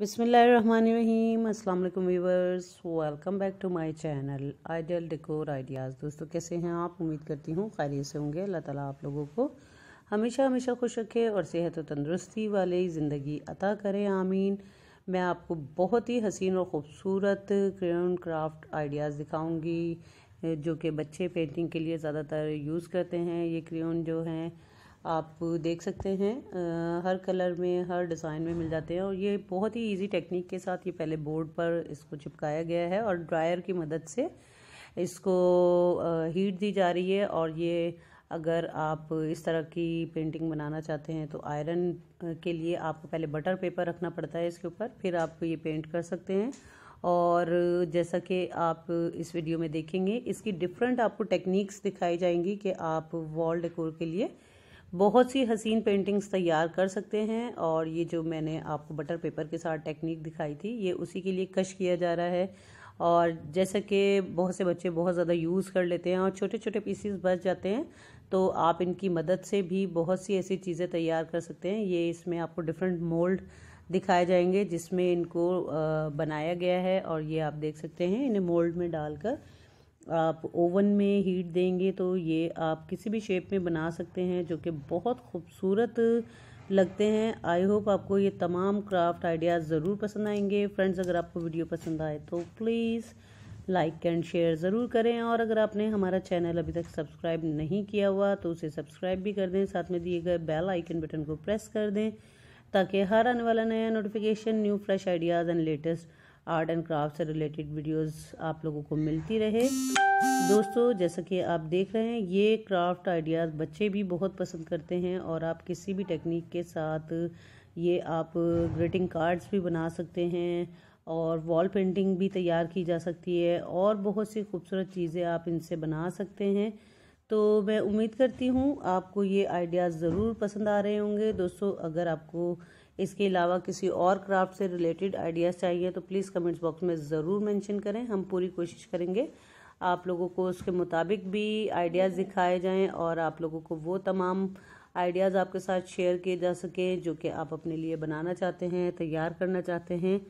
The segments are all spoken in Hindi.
बिसमीम अस्सलाम viewers welcome back to my channel ideal decor ideas दोस्तों कैसे हैं आप उम्मीद करती हूँ खैरियत से होंगे अल्लाह ताला आप लोगों को हमेशा हमेशा खुश रखे और सेहत और तंदरुस्ती वाली ज़िंदगी अता करें आमीन मैं आपको बहुत ही हसीन और ख़ूबसूरत क्रेन क्राफ्ट आइडियाज़ दिखाऊँगी जो कि बच्चे पेंटिंग के लिए ज़्यादातर यूज़ करते हैं ये क्रेन जो हैं आप देख सकते हैं आ, हर कलर में हर डिज़ाइन में मिल जाते हैं और ये बहुत ही इजी टेक्निक के साथ ये पहले बोर्ड पर इसको चिपकाया गया है और ड्रायर की मदद से इसको हीट दी जा रही है और ये अगर आप इस तरह की पेंटिंग बनाना चाहते हैं तो आयरन के लिए आपको पहले बटर पेपर रखना पड़ता है इसके ऊपर फिर आप ये पेंट कर सकते हैं और जैसा कि आप इस वीडियो में देखेंगे इसकी डिफरेंट आपको टेक्निक्स दिखाई जाएंगी कि आप वॉल डेकोर के लिए बहुत सी हसीन पेंटिंग्स तैयार कर सकते हैं और ये जो मैंने आपको बटर पेपर के साथ टेक्निक दिखाई थी ये उसी के लिए कश किया जा रहा है और जैसा कि बहुत से बच्चे बहुत ज़्यादा यूज़ कर लेते हैं और छोटे छोटे पीसीस बच जाते हैं तो आप इनकी मदद से भी बहुत सी ऐसी चीज़ें तैयार कर सकते हैं ये इसमें आपको डिफरेंट मोल्ड दिखाए जाएंगे जिसमें इनको बनाया गया है और ये आप देख सकते हैं इन्हें मोल्ड में डालकर आप ओवन में हीट देंगे तो ये आप किसी भी शेप में बना सकते हैं जो कि बहुत खूबसूरत लगते हैं आई होप आपको ये तमाम क्राफ्ट आइडियाज़ ज़रूर पसंद आएंगे फ्रेंड्स अगर आपको वीडियो पसंद आए तो प्लीज़ लाइक एंड शेयर ज़रूर करें और अगर आपने हमारा चैनल अभी तक सब्सक्राइब नहीं किया हुआ तो उसे सब्सक्राइब भी कर दें साथ में दिए गए बेल आइकन बटन को प्रेस कर दें ताकि हर आने वाला नया notification new fresh ideas and latest art and craft से रिलेटेड वीडियोस आप लोगों को मिलती रहे दोस्तों जैसा कि आप देख रहे हैं ये क्राफ्ट आइडियाज़ बच्चे भी बहुत पसंद करते हैं और आप किसी भी टेक्निक के साथ ये आप ग्रीटिंग कार्ड्स भी बना सकते हैं और वॉल पेंटिंग भी तैयार की जा सकती है और बहुत सी खूबसूरत चीज़ें आप इनसे बना सकते हैं तो मैं उम्मीद करती हूँ आपको ये आइडियाज़ ज़रूर पसंद आ रहे होंगे दोस्तों अगर आपको इसके अलावा किसी और क्राफ्ट से रिलेटेड आइडियाज़ चाहिए तो प्लीज़ कमेंट्स बॉक्स में ज़रूर मेंशन करें हम पूरी कोशिश करेंगे आप लोगों को उसके मुताबिक भी आइडियाज़ दिखाए जाएं और आप लोगों को वो तमाम आइडियाज़ आपके साथ शेयर किए जा सकें जो कि आप अपने लिए बनाना चाहते हैं तैयार करना चाहते हैं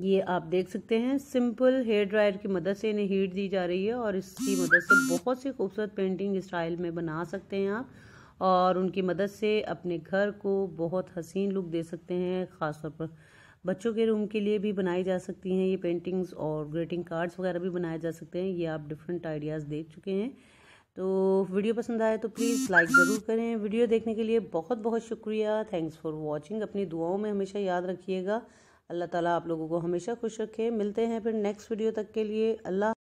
ये आप देख सकते हैं सिंपल हेयर ड्रायर की मदद से इन्हें हीट दी जा रही है और इसकी मदद से बहुत सी खूबसूरत पेंटिंग स्टाइल में बना सकते हैं आप और उनकी मदद से अपने घर को बहुत हसीन लुक दे सकते हैं ख़ास तौर पर बच्चों के रूम के लिए भी बनाई जा सकती हैं ये पेंटिंग्स और ग्रीटिंग कार्ड्स वगैरह भी बनाए जा सकते हैं ये आप डिफरेंट आइडियाज़ देख चुके हैं तो वीडियो पसंद आए तो प्लीज़ लाइक ज़रूर करें वीडियो देखने के लिए बहुत बहुत शुक्रिया थैंक्स फॉर वॉचिंग अपनी दुआओं में हमेशा याद रखिएगा अल्लाह ताला आप लोगों को हमेशा खुश रखे मिलते हैं फिर नेक्स्ट वीडियो तक के लिए अल्लाह